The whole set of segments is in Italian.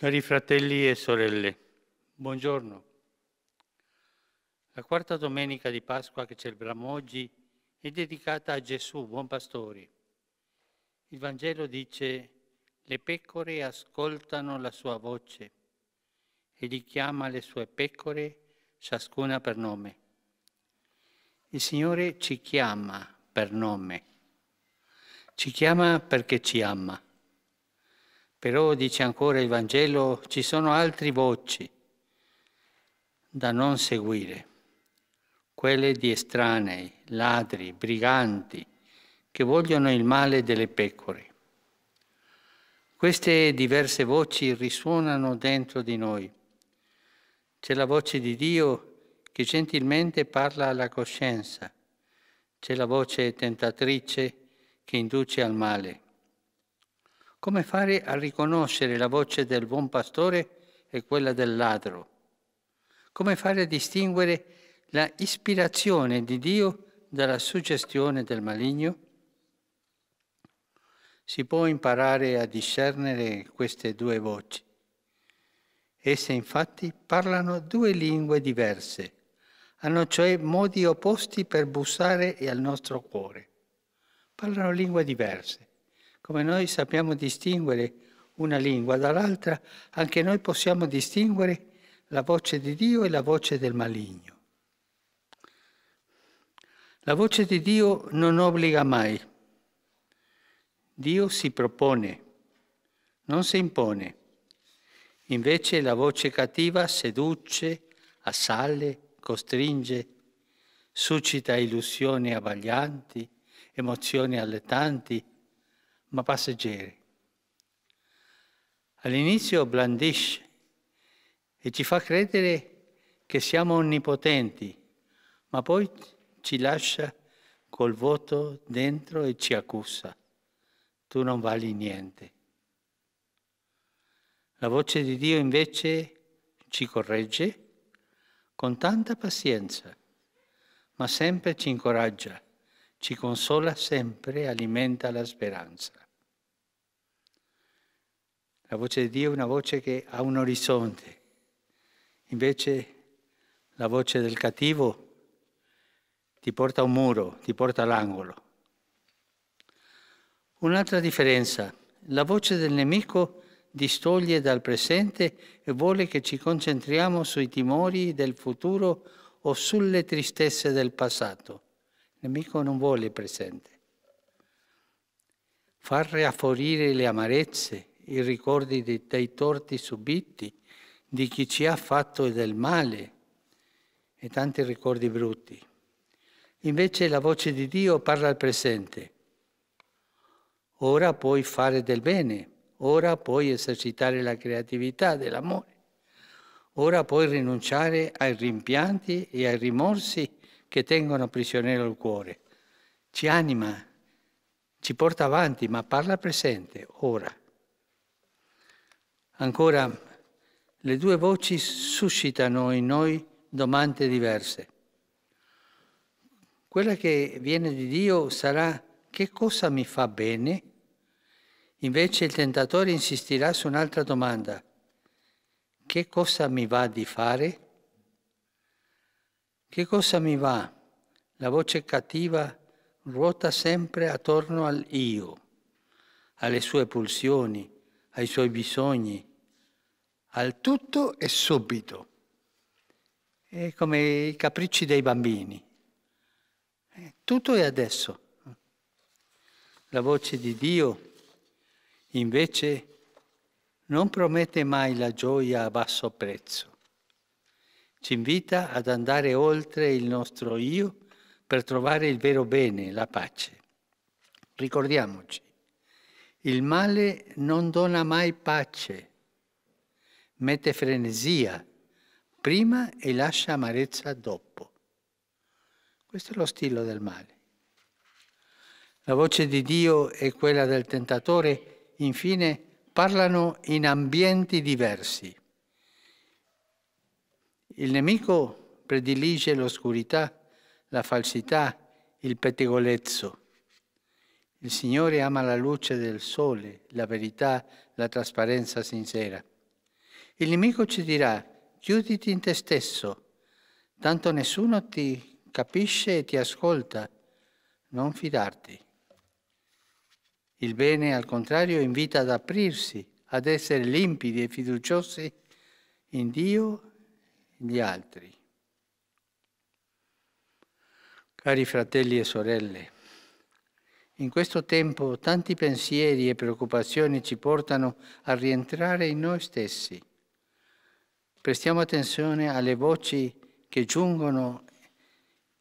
Cari fratelli e sorelle, buongiorno. La quarta domenica di Pasqua che celebriamo oggi è dedicata a Gesù, buon pastore. Il Vangelo dice, le pecore ascoltano la sua voce e li chiama le sue pecore, ciascuna per nome. Il Signore ci chiama per nome, ci chiama perché ci ama però, dice ancora il Vangelo, ci sono altre voci da non seguire, quelle di estranei, ladri, briganti, che vogliono il male delle pecore. Queste diverse voci risuonano dentro di noi. C'è la voce di Dio che gentilmente parla alla coscienza, c'è la voce tentatrice che induce al male. Come fare a riconoscere la voce del buon pastore e quella del ladro? Come fare a distinguere la ispirazione di Dio dalla suggestione del maligno? Si può imparare a discernere queste due voci. Esse infatti parlano due lingue diverse, hanno cioè modi opposti per bussare al nostro cuore. Parlano lingue diverse. Come noi sappiamo distinguere una lingua dall'altra, anche noi possiamo distinguere la voce di Dio e la voce del maligno. La voce di Dio non obbliga mai. Dio si propone, non si impone. Invece la voce cattiva seduce, assale, costringe, suscita illusioni abbaglianti, emozioni allettanti, ma passeggeri. All'inizio blandisce e ci fa credere che siamo onnipotenti, ma poi ci lascia col voto dentro e ci accusa. Tu non vali niente. La voce di Dio invece ci corregge con tanta pazienza, ma sempre ci incoraggia, ci consola sempre alimenta la speranza. La voce di Dio è una voce che ha un orizzonte, invece la voce del cattivo ti porta a un muro, ti porta all'angolo. Un'altra differenza, la voce del nemico distoglie dal presente e vuole che ci concentriamo sui timori del futuro o sulle tristezze del passato. Il nemico non vuole il presente. Far riafforire le amarezze, i ricordi dei, dei torti subiti, di chi ci ha fatto del male e tanti ricordi brutti. Invece la voce di Dio parla al presente. Ora puoi fare del bene, ora puoi esercitare la creatività dell'amore, ora puoi rinunciare ai rimpianti e ai rimorsi che tengono prigioniero il cuore. Ci anima, ci porta avanti, ma parla al presente, ora. Ancora, le due voci suscitano in noi domande diverse. Quella che viene di Dio sarà che cosa mi fa bene? Invece il tentatore insistirà su un'altra domanda. Che cosa mi va di fare? Che cosa mi va? La voce cattiva ruota sempre attorno al io, alle sue pulsioni, ai suoi bisogni, al tutto e subito. È come i capricci dei bambini. Tutto è adesso. La voce di Dio invece non promette mai la gioia a basso prezzo. Ci invita ad andare oltre il nostro io per trovare il vero bene, la pace. Ricordiamoci, il male non dona mai pace mette frenesia prima e lascia amarezza dopo. Questo è lo stile del male. La voce di Dio e quella del tentatore, infine, parlano in ambienti diversi. Il nemico predilige l'oscurità, la falsità, il pettegolezzo. Il Signore ama la luce del sole, la verità, la trasparenza sincera. Il nemico ci dirà, chiuditi in te stesso, tanto nessuno ti capisce e ti ascolta, non fidarti. Il bene, al contrario, invita ad aprirsi, ad essere limpidi e fiduciosi in Dio e gli altri. Cari fratelli e sorelle, in questo tempo tanti pensieri e preoccupazioni ci portano a rientrare in noi stessi Prestiamo attenzione alle voci che giungono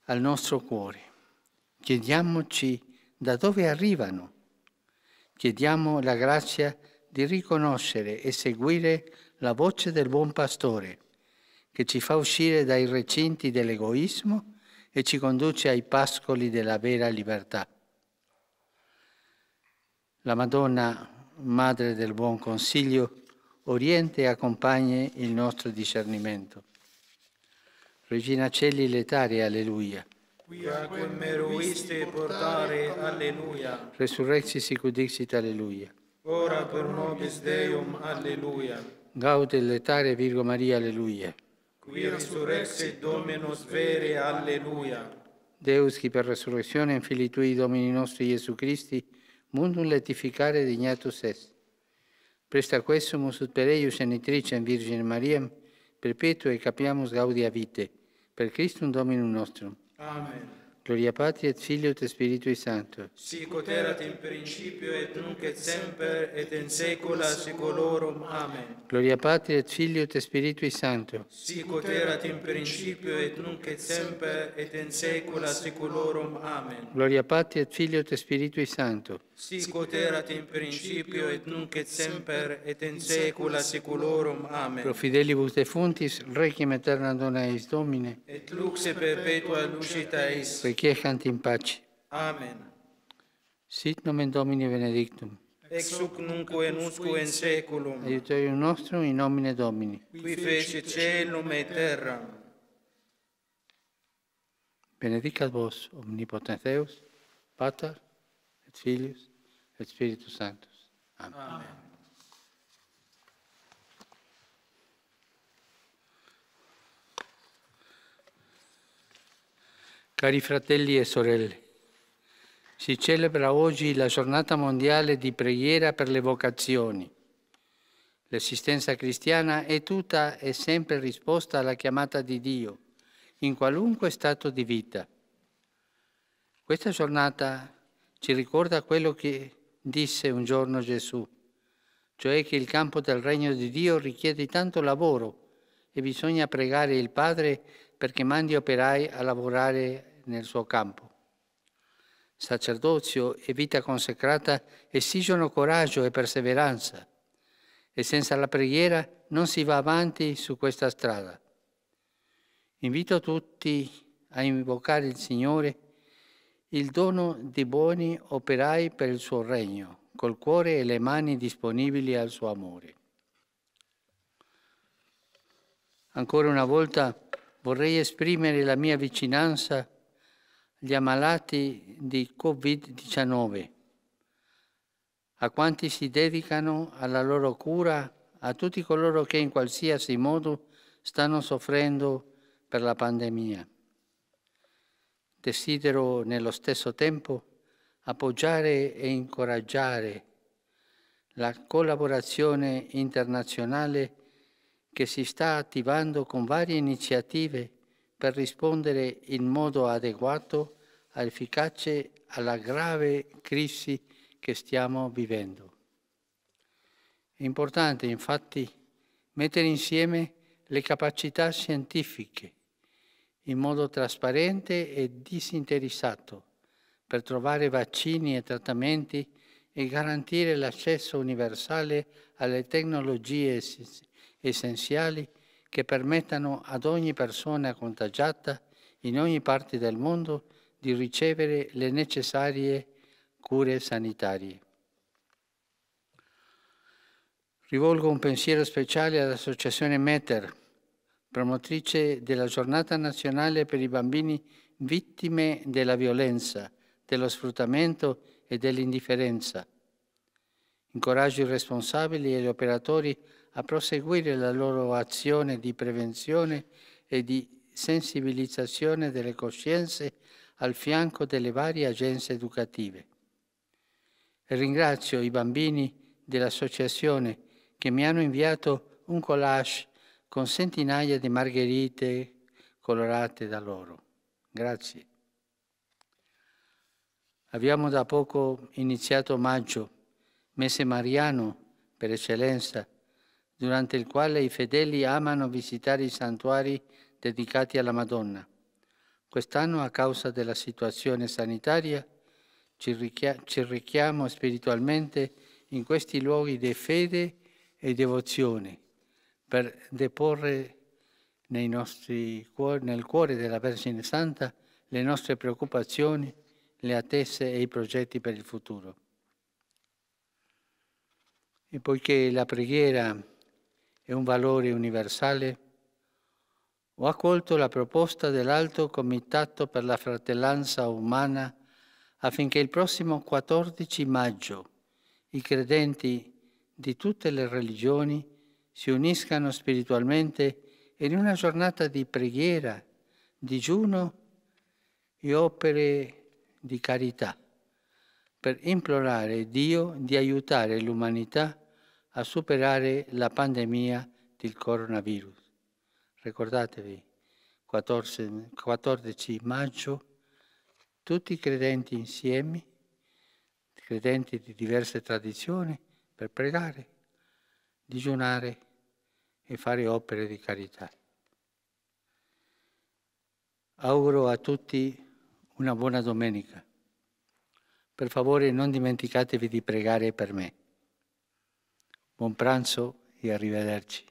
al nostro cuore. Chiediamoci da dove arrivano. Chiediamo la grazia di riconoscere e seguire la voce del buon pastore che ci fa uscire dai recinti dell'egoismo e ci conduce ai pascoli della vera libertà. La Madonna, Madre del Buon Consiglio, oriente e accompagni il nostro discernimento. Regina Celli letare, alleluia. Quia quel meruiste portare, alleluia. Resurrexi sicut alleluia. Ora per nobis Deum, alleluia. Gaude letare, Virgo Maria, alleluia. Qui resurrexit Dominus vere, alleluia. Deus, che per resurrezione in fili tui, Domini nostri Gesù Christi, mundum letificare dignatus est Presta questum ut per eius genitricem Virgine Maria, perpetua e capiamus gaudia vite, per Cristo un Domino nostro. Amen. Gloria Patri et Filio et Spiritui Sancto. Sicut erat in principio et nunc et semper et in saecula saeculorum. Amen. Gloria Patri et Filio et Spiritui Sancto. Sicut erat in principio et nunc et semper et in saecula saeculorum. Amen. Gloria Patri et Filio et Spiritui Sancto. Sicut erat in principio et nunc et semper et in saecula saeculorum. Amen. Pro fidelibus defuntis requiem aeternam dona eis Domine. Et lux perpetua lucita eis quiescant in pace. Amen. Sit nomen Domini benedictum. Ex suc nunc et usque in saeculum. Adiutorium nostrum in nomine Domini. Qui fecit caelum et terra. Benedicat vos omnipotens Deus, Pater et Filius et Spiritus Sanctus. Amen. Amen. Cari fratelli e sorelle, si celebra oggi la giornata mondiale di preghiera per le vocazioni. L'esistenza cristiana è tutta e sempre risposta alla chiamata di Dio, in qualunque stato di vita. Questa giornata ci ricorda quello che disse un giorno Gesù, cioè che il campo del regno di Dio richiede tanto lavoro e bisogna pregare il Padre perché mandi operai a lavorare nel suo campo. Sacerdozio e vita consacrata esigono coraggio e perseveranza e senza la preghiera non si va avanti su questa strada. Invito tutti a invocare il Signore il dono di buoni operai per il suo regno, col cuore e le mani disponibili al suo amore. Ancora una volta vorrei esprimere la mia vicinanza gli ammalati di Covid-19, a quanti si dedicano alla loro cura, a tutti coloro che in qualsiasi modo stanno soffrendo per la pandemia. Desidero nello stesso tempo appoggiare e incoraggiare la collaborazione internazionale che si sta attivando con varie iniziative per rispondere in modo adeguato e efficace alla grave crisi che stiamo vivendo. È importante infatti mettere insieme le capacità scientifiche in modo trasparente e disinteressato per trovare vaccini e trattamenti e garantire l'accesso universale alle tecnologie essenziali che permettano ad ogni persona contagiata in ogni parte del mondo di ricevere le necessarie cure sanitarie. Rivolgo un pensiero speciale all'Associazione Meter, promotrice della giornata nazionale per i bambini vittime della violenza, dello sfruttamento e dell'indifferenza. Incoraggio i responsabili e gli operatori a proseguire la loro azione di prevenzione e di sensibilizzazione delle coscienze al fianco delle varie agenzie educative. Ringrazio i bambini dell'associazione che mi hanno inviato un collage con centinaia di margherite colorate da loro. Grazie. Abbiamo da poco iniziato maggio, mese mariano per eccellenza, durante il quale i fedeli amano visitare i santuari dedicati alla Madonna. Quest'anno, a causa della situazione sanitaria, ci, richiamo spiritualmente in questi luoghi di fede e devozione per deporre cuori, nel cuore della Vergine Santa le nostre preoccupazioni, le attese e i progetti per il futuro. E poiché la preghiera e un valore universale, ho accolto la proposta dell'Alto Comitato per la Fratellanza Umana affinché il prossimo 14 maggio i credenti di tutte le religioni si uniscano spiritualmente in una giornata di preghiera, digiuno e opere di carità per implorare Dio di aiutare l'umanità a a superare la pandemia del coronavirus. Ricordatevi, 14, 14 maggio, tutti i credenti insieme, credenti di diverse tradizioni, per pregare, digiunare e fare opere di carità. Auguro a tutti una buona domenica. Per favore non dimenticatevi di pregare per me. Buon pranzo e arrivederci.